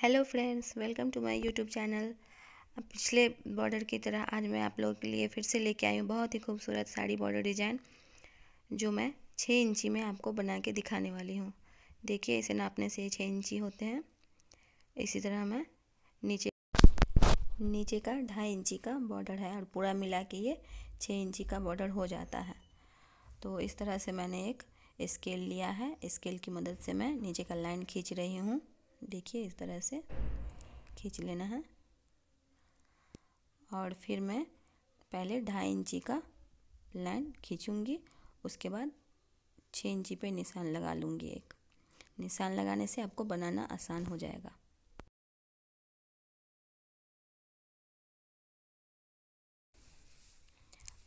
hello friends welcome to my YouTube channel पिछले border की तरह आज मैं आप लोगों के लिए फिर से लेके आई हूँ बहुत ही खूबसूरत साड़ी बॉर्डर डिज़ाइन जो मैं छः इंची में आपको बना के दिखाने वाली हूँ देखिए इसे नापने से छः इंची होते हैं इसी तरह मैं नीचे नीचे का ढाई इंची का बॉर्डर है और पूरा मिला के ये छः इंची का बॉर्डर हो जाता है तो इस तरह से मैंने एक स्केल लिया है स्केल की मदद से मैं नीचे का लाइन खींच रही हूँ देखिए इस तरह से खींच लेना है और फिर मैं पहले ढाई इंची का लाइन खींचूँगी उसके बाद छः इंची पे निशान लगा लूँगी एक निशान लगाने से आपको बनाना आसान हो जाएगा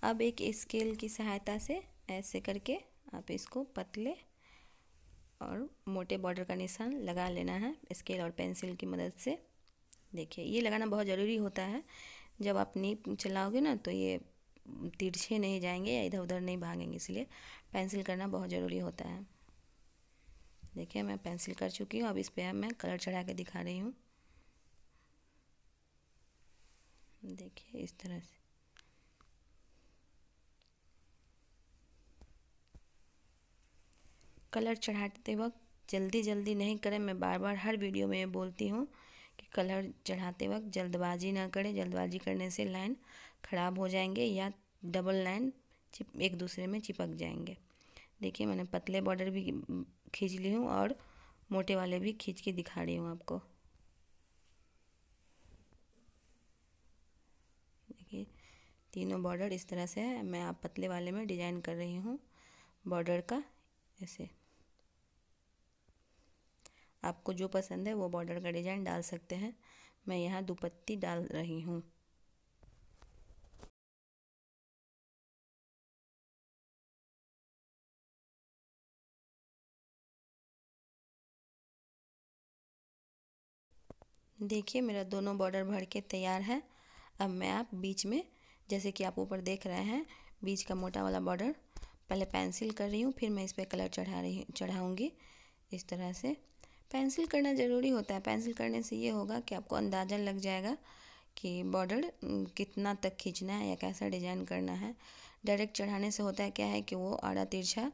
अब एक स्केल की सहायता से ऐसे करके आप इसको पतले और मोटे बॉर्डर का निशान लगा लेना है स्केल और पेंसिल की मदद से देखिए ये लगाना बहुत ज़रूरी होता है जब आप नीप चलाओगे ना तो ये तिरछे नहीं जाएंगे या इधर उधर नहीं भागेंगे इसलिए पेंसिल करना बहुत ज़रूरी होता है देखिए मैं पेंसिल कर चुकी हूँ अब इस पर मैं कलर चढ़ा के दिखा रही हूँ देखिए इस तरह से कलर चढ़ाते वक्त जल्दी जल्दी नहीं करें मैं बार बार हर वीडियो में ये बोलती हूँ कि कलर चढ़ाते वक्त जल्दबाजी ना करें जल्दबाजी करने से लाइन ख़राब हो जाएंगे या डबल लाइन चिप एक दूसरे में चिपक जाएंगे देखिए मैंने पतले बॉर्डर भी खींच ली हूँ और मोटे वाले भी खींच के दिखा रही हूँ आपको देखिए तीनों बॉर्डर इस तरह से है मैं आप पतले वाले में डिज़ाइन कर रही हूँ बॉर्डर का ऐसे आपको जो पसंद है वो बॉर्डर का डिज़ाइन डाल सकते हैं मैं यहाँ दुपट्टी डाल रही हूँ देखिए मेरा दोनों बॉर्डर भर के तैयार है अब मैं आप बीच में जैसे कि आप ऊपर देख रहे हैं बीच का मोटा वाला बॉर्डर पहले पेंसिल कर रही हूँ फिर मैं इस पर कलर चढ़ा रही चढ़ाऊँगी इस तरह से पेंसिल करना ज़रूरी होता है पेंसिल करने से ये होगा कि आपको अंदाज़ा लग जाएगा कि बॉर्डर कितना तक खींचना है या कैसा डिजाइन करना है डायरेक्ट चढ़ाने से होता है क्या है कि वो आड़ा तिरछा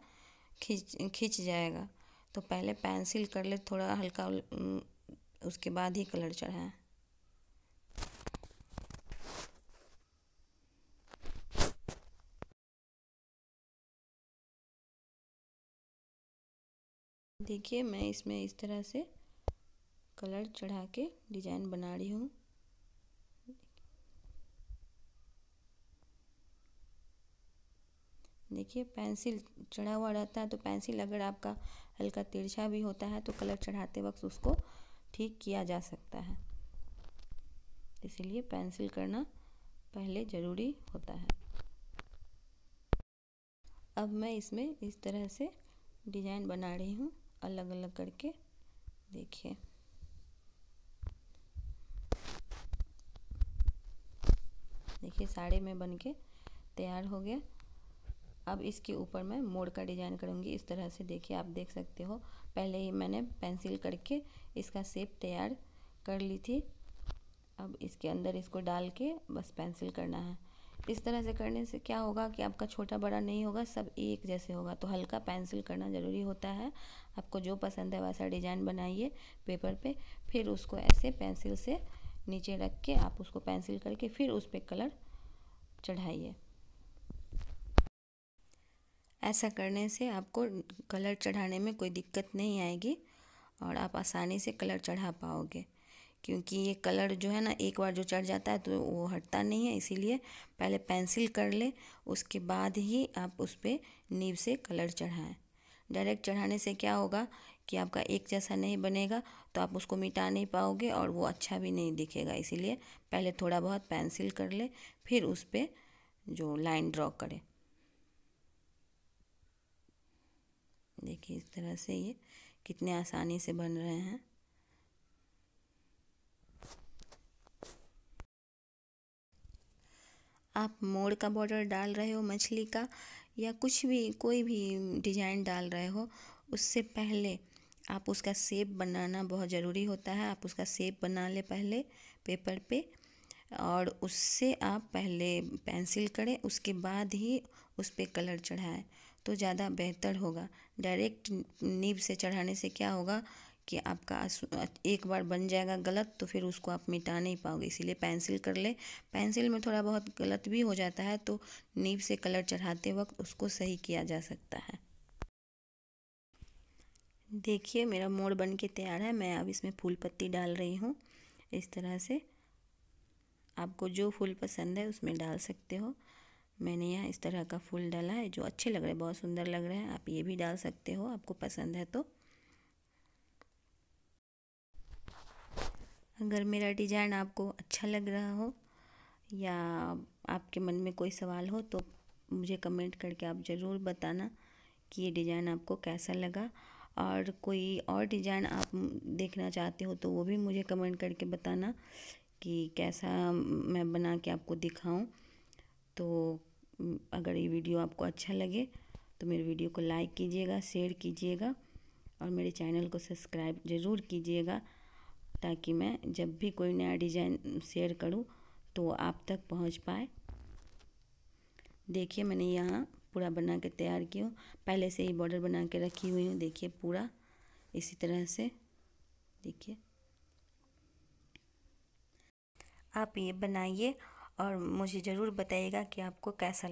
खींच खींच जाएगा तो पहले पेंसिल कर ले थोड़ा हल्का उसके बाद ही कलर चढ़ाएं देखिए मैं इसमें इस तरह से कलर चढ़ा के डिज़ाइन बना रही हूँ देखिए पेंसिल चढ़ा हुआ रहता है तो पेंसिल अगर आपका हल्का तिरछा भी होता है तो कलर चढ़ाते वक्त उसको ठीक किया जा सकता है इसलिए पेंसिल करना पहले ज़रूरी होता है अब मैं इसमें इस तरह से डिज़ाइन बना रही हूँ अलग अलग करके देखिए देखिए साड़ी में बन के तैयार हो गया अब इसके ऊपर मैं मोड़ का डिज़ाइन करूँगी इस तरह से देखिए आप देख सकते हो पहले ही मैंने पेंसिल करके इसका शेप तैयार कर ली थी अब इसके अंदर इसको डाल के बस पेंसिल करना है इस तरह से करने से क्या होगा कि आपका छोटा बड़ा नहीं होगा सब एक जैसे होगा तो हल्का पेंसिल करना ज़रूरी होता है आपको जो पसंद है वैसा डिज़ाइन बनाइए पेपर पे फिर उसको ऐसे पेंसिल से नीचे रख के आप उसको पेंसिल करके फिर उस पर कलर चढ़ाइए ऐसा करने से आपको कलर चढ़ाने में कोई दिक्कत नहीं आएगी और आप आसानी से कलर चढ़ा पाओगे क्योंकि ये कलर जो है ना एक बार जो चढ़ जाता है तो वो हटता नहीं है इसीलिए पहले पेंसिल कर ले उसके बाद ही आप उस पर नीब से कलर चढ़ाएँ डायरेक्ट चढ़ाने से क्या होगा कि आपका एक जैसा नहीं बनेगा तो आप उसको मिटा नहीं पाओगे और वो अच्छा भी नहीं दिखेगा इसीलिए पहले थोड़ा बहुत पेंसिल कर ले फिर उस पर जो लाइन ड्रॉ करें देखिए इस तरह से ये कितने आसानी से बन रहे हैं आप मोड़ का बॉर्डर डाल रहे हो मछली का या कुछ भी कोई भी डिजाइन डाल रहे हो उससे पहले आप उसका सेप बनाना बहुत ज़रूरी होता है आप उसका सेप बना ले पहले पेपर पे और उससे आप पहले पेंसिल करें उसके बाद ही उस पर कलर चढ़ाएं तो ज़्यादा बेहतर होगा डायरेक्ट नीब से चढ़ाने से क्या होगा कि आपका एक बार बन जाएगा गलत तो फिर उसको आप मिटा नहीं पाओगे इसीलिए पेंसिल कर ले पेंसिल में थोड़ा बहुत गलत भी हो जाता है तो नीब से कलर चढ़ाते वक्त उसको सही किया जा सकता है देखिए मेरा मोड़ बन के तैयार है मैं अब इसमें फूल पत्ती डाल रही हूँ इस तरह से आपको जो फूल पसंद है उसमें डाल सकते हो मैंने यहाँ इस तरह का फूल डाला है जो अच्छे लग रहे हैं बहुत सुंदर लग रहे हैं आप ये भी डाल सकते हो आपको पसंद है तो अगर मेरा डिजाइन आपको अच्छा लग रहा हो या आपके मन में कोई सवाल हो तो मुझे कमेंट करके आप ज़रूर बताना कि ये डिज़ाइन आपको कैसा लगा और कोई और डिज़ाइन आप देखना चाहते हो तो वो भी मुझे कमेंट करके बताना कि कैसा मैं बना के आपको दिखाऊं तो अगर ये वीडियो आपको अच्छा लगे तो मेरे वीडियो को लाइक कीजिएगा शेयर कीजिएगा और मेरे चैनल को सब्सक्राइब ज़रूर कीजिएगा ताकि मैं जब भी कोई नया डिज़ाइन शेयर करूं तो आप तक पहुंच पाए देखिए मैंने यहाँ पूरा बना के तैयार की हूँ पहले से ही बॉर्डर बना के रखी हुई हूँ देखिए पूरा इसी तरह से देखिए आप ये बनाइए और मुझे ज़रूर बताइएगा कि आपको कैसा